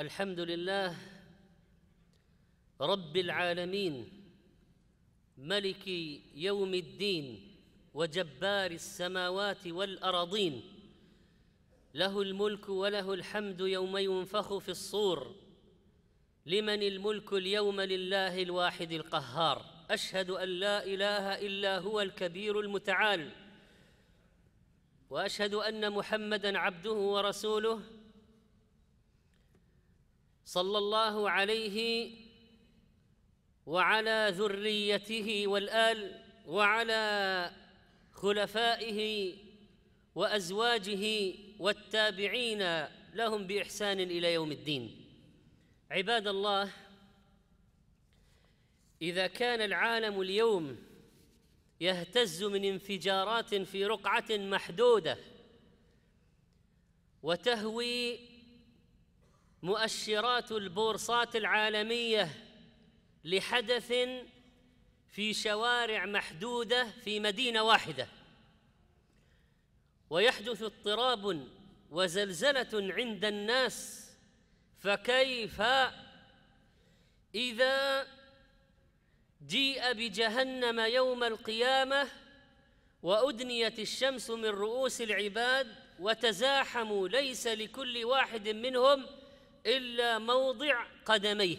الحمد لله رب العالمين ملك يوم الدين وجبار السماوات والأراضين له الملك وله الحمد يوم ينفخ في الصور لمن الملك اليوم لله الواحد القهار أشهد أن لا إله إلا هو الكبير المتعال وأشهد أن محمدًا عبده ورسوله صلى الله عليه وعلى ذريته والآل وعلى خلفائه وأزواجه والتابعين لهم بإحسان إلى يوم الدين عباد الله إذا كان العالم اليوم يهتز من انفجارات في رقعة محدودة وتهوي مؤشرات البورصات العالميه لحدث في شوارع محدوده في مدينه واحده ويحدث اضطراب وزلزله عند الناس فكيف اذا جيء بجهنم يوم القيامه وادنيت الشمس من رؤوس العباد وتزاحموا ليس لكل واحد منهم إلا موضع قدميه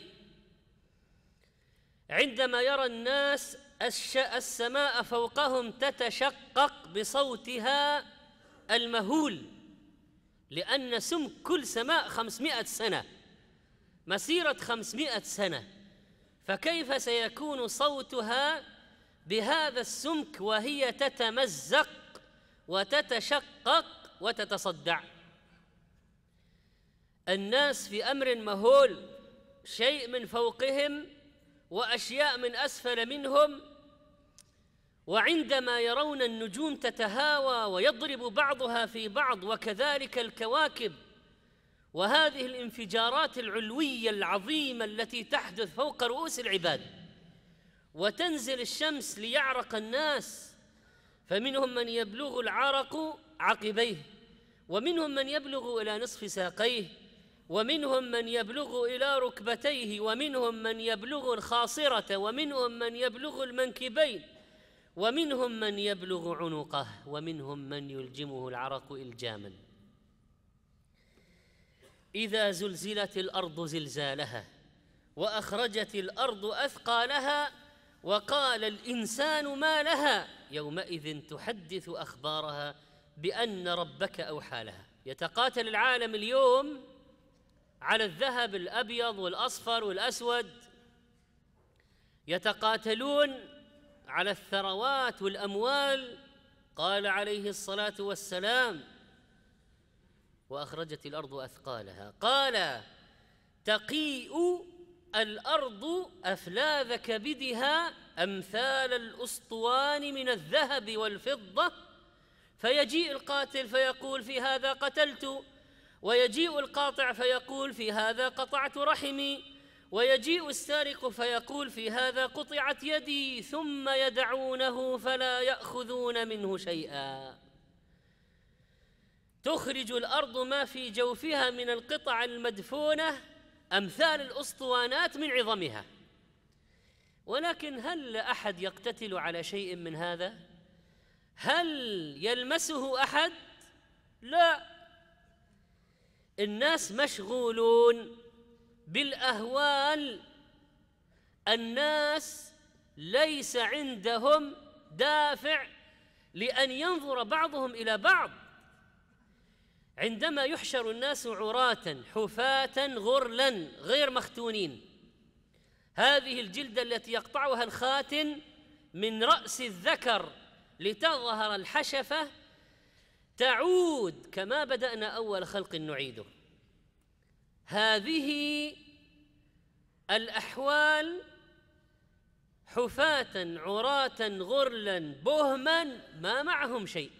عندما يرى الناس السماء فوقهم تتشقق بصوتها المهول لأن سم كل سماء خمسمائة سنة مسيرة خمسمائة سنة فكيف سيكون صوتها بهذا السمك وهي تتمزق وتتشقق وتتصدع الناس في امر مهول شيء من فوقهم واشياء من اسفل منهم وعندما يرون النجوم تتهاوى ويضرب بعضها في بعض وكذلك الكواكب وهذه الانفجارات العلويه العظيمه التي تحدث فوق رؤوس العباد وتنزل الشمس ليعرق الناس فمنهم من يبلغ العرق عقبيه ومنهم من يبلغ الى نصف ساقيه ومنهم من يبلغ إلى ركبتيه ومنهم من يبلغ الخاصرة ومنهم من يبلغ المنكبين ومنهم من يبلغ عنقه ومنهم من يلجمه العرق إلجاما إذا زلزلت الأرض زلزالها وأخرجت الأرض أثقالها وقال الإنسان ما لها يومئذ تحدث أخبارها بأن ربك أوحى لها يتقاتل العالم اليوم على الذهب الابيض والاصفر والاسود يتقاتلون على الثروات والاموال قال عليه الصلاه والسلام واخرجت الارض اثقالها قال تقيء الارض افلاذ كبدها امثال الاسطوان من الذهب والفضه فيجيء القاتل فيقول في هذا قتلت ويجيء القاطع فيقول في هذا قطعت رحمي ويجيء السارق فيقول في هذا قطعت يدي ثم يدعونه فلا ياخذون منه شيئا تخرج الارض ما في جوفها من القطع المدفونه امثال الاسطوانات من عظمها ولكن هل احد يقتتل على شيء من هذا هل يلمسه احد لا الناس مشغولون بالاهوال الناس ليس عندهم دافع لان ينظر بعضهم الى بعض عندما يحشر الناس عراة حفاة غرلا غير مختونين هذه الجلدة التي يقطعها الخاتن من رأس الذكر لتظهر الحشفة تعود كما بدأنا أول خلق نعيده هذه الأحوال حفاة عراة غرلا بهما ما معهم شيء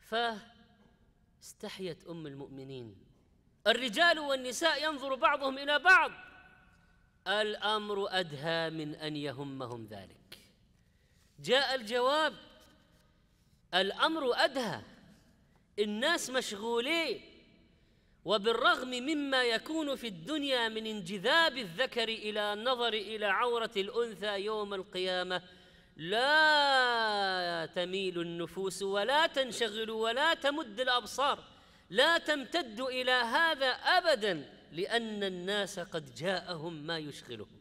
فاستحيت أم المؤمنين الرجال والنساء ينظر بعضهم إلى بعض الأمر أدهى من أن يهمهم ذلك جاء الجواب الأمر أدهى الناس مشغولين وبالرغم مما يكون في الدنيا من انجذاب الذكر الى النظر الى عوره الانثى يوم القيامه لا تميل النفوس ولا تنشغل ولا تمد الابصار لا تمتد الى هذا ابدا لان الناس قد جاءهم ما يشغلهم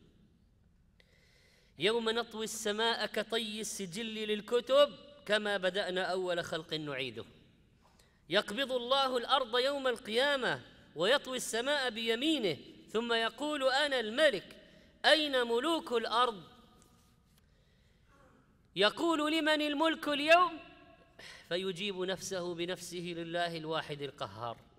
يوم نطوي السماء كطي السجل للكتب كما بدانا اول خلق نعيده يقبض الله الارض يوم القيامه ويطوي السماء بيمينه ثم يقول انا الملك اين ملوك الارض يقول لمن الملك اليوم فيجيب نفسه بنفسه لله الواحد القهار